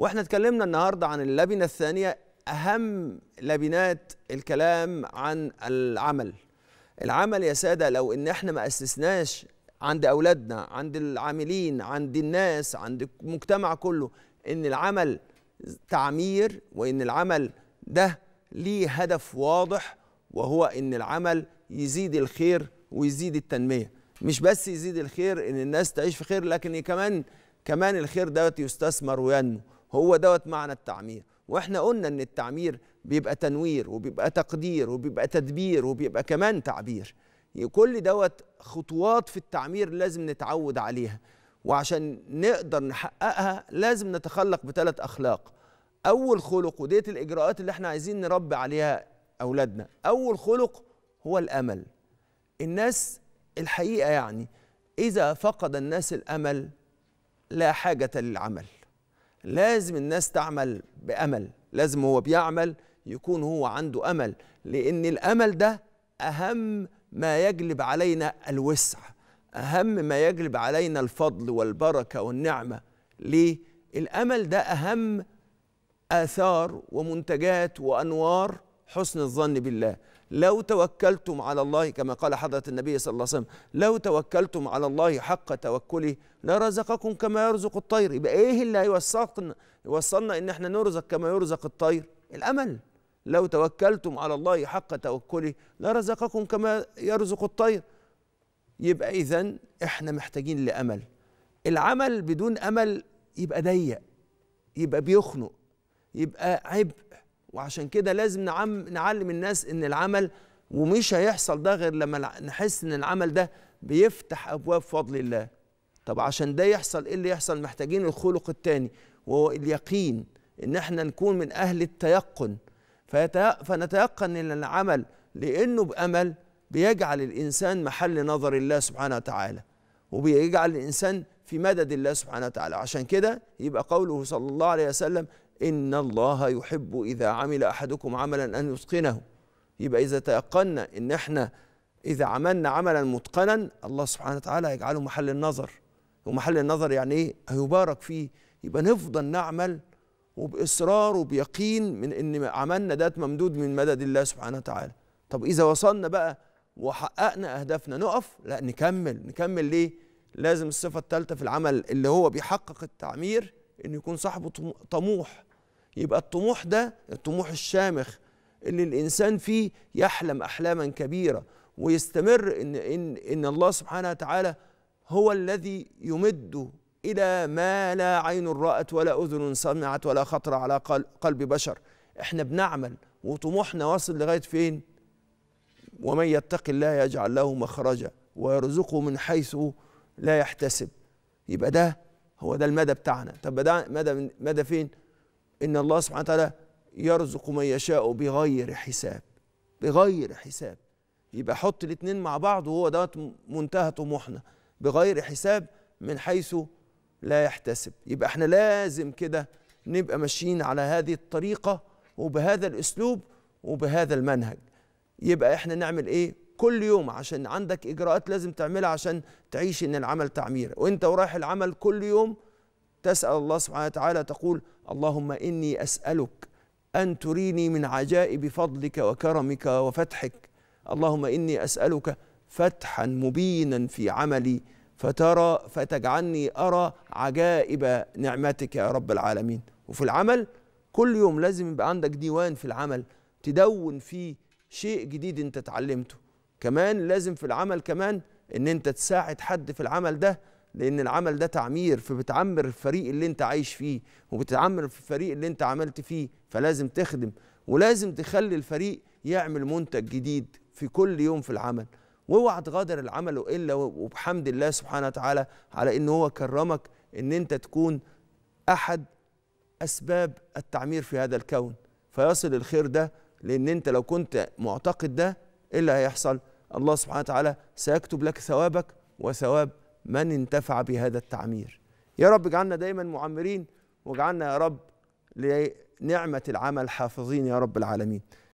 واحنا اتكلمنا النهارده عن اللبنه الثانيه اهم لبنات الكلام عن العمل العمل يا ساده لو ان احنا ما اسسناش عند اولادنا عند العاملين عند الناس عند المجتمع كله ان العمل تعمير وان العمل ده ليه هدف واضح وهو ان العمل يزيد الخير ويزيد التنميه مش بس يزيد الخير ان الناس تعيش في خير لكن كمان كمان الخير دوت يستثمر وينمو هو دوت معنى التعمير واحنا قلنا ان التعمير بيبقى تنوير وبيبقى تقدير وبيبقى تدبير وبيبقى كمان تعبير كل دوت خطوات في التعمير لازم نتعود عليها وعشان نقدر نحققها لازم نتخلق بثلاث اخلاق اول خلق وديت الاجراءات اللي احنا عايزين نربي عليها اولادنا اول خلق هو الامل الناس الحقيقه يعني اذا فقد الناس الامل لا حاجه للعمل لازم الناس تعمل بأمل لازم هو بيعمل يكون هو عنده أمل لأن الأمل ده أهم ما يجلب علينا الوسع أهم ما يجلب علينا الفضل والبركة والنعمة ليه؟ الأمل ده أهم آثار ومنتجات وأنوار حسن الظن بالله لو توكلتم على الله كما قال حضرة النبي صلى الله عليه وسلم لو توكلتم على الله حق توكله لرزقكم كما يرزق الطير يبقى ايه اللي هيوصلنا يوصلنا ان احنا نرزق كما يرزق الطير الامل لو توكلتم على الله حق توكله لرزقكم كما يرزق الطير يبقى اذا احنا محتاجين لامل العمل بدون امل يبقى ضيق يبقى بيخنق يبقى عبء وعشان كده لازم نعم نعلم الناس ان العمل ومش هيحصل ده غير لما نحس ان العمل ده بيفتح ابواب فضل الله طب عشان ده يحصل ايه اللي يحصل محتاجين الخلق الثاني وهو اليقين ان احنا نكون من اهل التيقن فنتيقن ان العمل لانه بامل بيجعل الانسان محل نظر الله سبحانه وتعالى وبيجعل الانسان في مدد الله سبحانه وتعالى عشان كده يبقى قوله صلى الله عليه وسلم إن الله يحب إذا عمل أحدكم عملا أن يتقنه يبقى إذا تيقنا إن إحنا إذا عملنا عملا متقنا الله سبحانه وتعالى يجعله محل النظر ومحل النظر يعني إيه؟ هيبارك فيه يبقى نفضل نعمل وبإصرار وبيقين من إن عملنا ده ممدود من مدد الله سبحانه وتعالى طب إذا وصلنا بقى وحققنا أهدافنا نقف لا نكمل نكمل ليه لازم الصفة الثالثة في العمل اللي هو بيحقق التعمير إنه يكون صاحبه طموح يبقى الطموح ده الطموح الشامخ اللي الانسان فيه يحلم احلاما كبيره ويستمر ان ان ان الله سبحانه وتعالى هو الذي يمد الى ما لا عين رات ولا اذن سمعت ولا خطر على قلب بشر احنا بنعمل وطموحنا واصل لغايه فين ومن يتق الله يجعل له مخرجا ويرزقه من حيث لا يحتسب يبقى ده هو ده المدى بتاعنا طب ده مدى مدى فين ان الله سبحانه وتعالى يرزق من يشاء بغير حساب بغير حساب يبقى حط الاثنين مع بعض وهو دوت منتهى طموحنا بغير حساب من حيث لا يحتسب يبقى احنا لازم كده نبقى ماشيين على هذه الطريقة وبهذا الأسلوب وبهذا المنهج يبقى احنا نعمل ايه كل يوم عشان عندك إجراءات لازم تعملها عشان تعيش إن العمل تعمير وانت ورايح العمل كل يوم تسأل الله سبحانه وتعالى تقول اللهم إني أسألك أن تريني من عجائب فضلك وكرمك وفتحك اللهم إني أسألك فتحا مبينا في عملي فترى فتجعلني أرى عجائب نعمتك يا رب العالمين وفي العمل كل يوم لازم يبقى عندك ديوان في العمل تدون فيه شيء جديد انت اتعلمته كمان لازم في العمل كمان ان انت تساعد حد في العمل ده لان العمل ده تعمير فبتعمر الفريق اللي انت عايش فيه وبتعمر في الفريق اللي انت عملت فيه فلازم تخدم ولازم تخلي الفريق يعمل منتج جديد في كل يوم في العمل واوعى تغادر العمل والا وبحمد الله سبحانه وتعالى على ان هو كرمك ان انت تكون احد اسباب التعمير في هذا الكون فيصل الخير ده لان انت لو كنت معتقد ده ايه اللي هيحصل الله سبحانه وتعالى سيكتب لك ثوابك وثواب من انتفع بهذا التعمير يا رب اجعلنا دايما معمرين واجعلنا يا رب لنعمة العمل حافظين يا رب العالمين